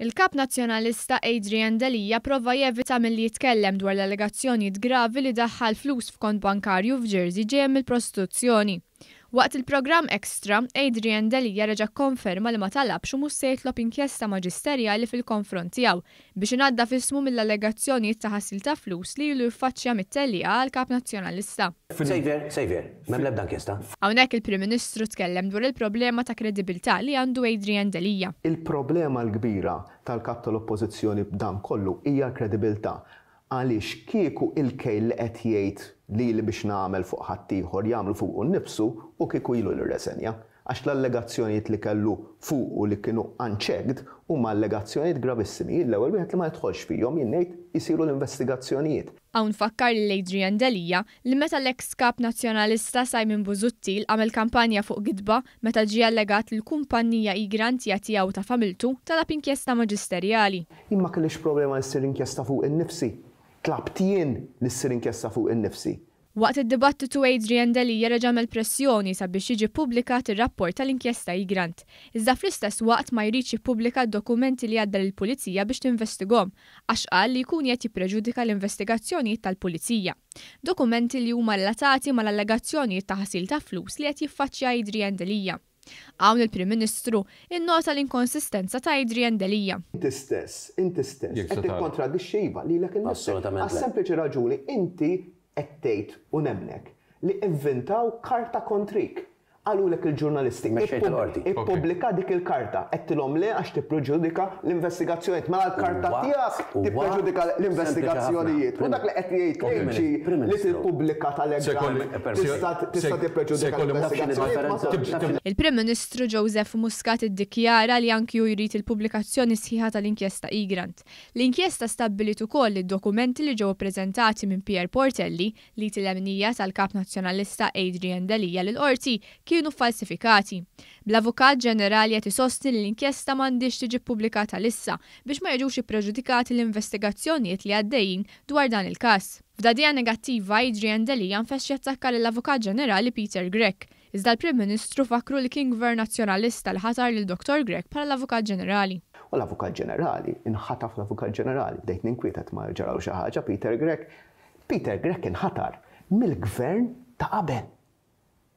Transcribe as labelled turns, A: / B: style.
A: Il-kap nazjonalista Adrian Delija prova jevita mill-li jitkellem dwar l-allegazzjoni gravi li daħħal flus f'kont bankarju f'Jersey ġejjem il-prostituzzjoni. Waqt il-programm Extra, Adrian Delija reġa konferma li ma talabx u mhux se inkjesta maġisterjali fil-konfront tiegħu biex ingħadda fismu mill-allegazzjonijiet ta' ħassil ta' flus li jullu jiffaċċja mit-tellija għal kap nazzjonalista.
B: Sejver, sejver, mem lebda inkjesta.
A: Hawnhekk il-Prim Ministru tkellem dwar il-problema ta' kredibilità li għandu Adrian Delija.
B: Il-problema l-kbira tal-kap tal-oppożizzjoni b'dan kollu hija kredibilità għaliex kieku il kej li qed jgħid li li biex nagħmel fuq ħaddieħor jagħmlu fuq nifsu u kieku ilu l-resenja. Għax l-allegazzjonijiet li kellu fuq u li kienu unchecked huma allegazzjonijiet gravissimi l-ewwel wieħed li ma jidħolx fihom jien isiru l-investigazzjonijiet.
A: Hawn fakkar l Adrian Delija li meta l-ex kap nazzjonalista Simon Buzuttil għamel kampanja fuq gidba meta ġie allegat l kumpanija igrantija tiegħu ta' familtu talab inkjesta maġisterjali.
B: Imma kellix problema jsir inkjesta fuq in-nifsi tlabtien l sirin kessa inkjesta fuq il nifsi
A: Waqt id-dibattitu Adrian Delija reġamel pressjoni sabiex jiġi pubblika ir-rapport tal-inkjesta Igrant. Iżda fl-istess waqt ma jridx pubblika dokumenti li għadda l-pulizija biex tinvestigom, għax qal li jkun qed jippreġudika l-investigazzjonijiet tal-pulizija. Dokumenti li huma relatati mal-allegazzjonijiet ta' ħasil ta' flus li qed jiffaċċja Adrian Delija. Għawn il-Prim Ministru innota l-inkonsistenza ta' Adrian Delija.
B: Inti stess, inti stess, qed tikkontradixxiva li lek Assolutament. Għas-sempliċi raġuni inti qed tgħid u nemnek li inventaw karta kontrik għalu l il-ġurnalisti. Meċċejt Ippubblika dik il-karta. Għettilom li għax tipproġudika l-investigazzjoniet. Ma mela l-karta tijak tipproġudika l-investigazzjonijiet. U dak li
A: għet jgħid leġi li
B: tippubblika tal-ekzam. Eh, tista tipproġudika l-investigazzjonijiet.
A: Il-Prim Ministru Joseph Muscat iddikjara li anki u jrid il-pubblikazzjoni sħiħa tal-inkjesta Igrant. L-inkjesta stabbilit ukoll id-dokumenti li ġew prezentati minn Pierre Portelli li t-lemnija tal-Kap Nazzjonalista Adrian Dalija l-Orti kienu falsifikati. Bl-Avukat Ġenerali qed isostni li l-inkjesta m'għandix tiġi pubblikata lissa biex ma jiġux ippreġudikati l-investigazzjonijiet li għaddejjin dwar dan il-każ. F'dadija negattiva Adrian Delija nfessi attakka l-Avukat Ġenerali Peter Grek. Iżda l-Prim Ministru fakru li kien gvern nazzjonalista l ħatar lil Dr. Grek bħala l-Avukat Ġenerali.
B: U l-Avukat Ġenerali, inħataf l-Avukat Ġenerali, bdejt ninkwietet ma ġaraw xi ħaġa Peter Grek. Peter Grek inħatar mill-gvern ta' qabel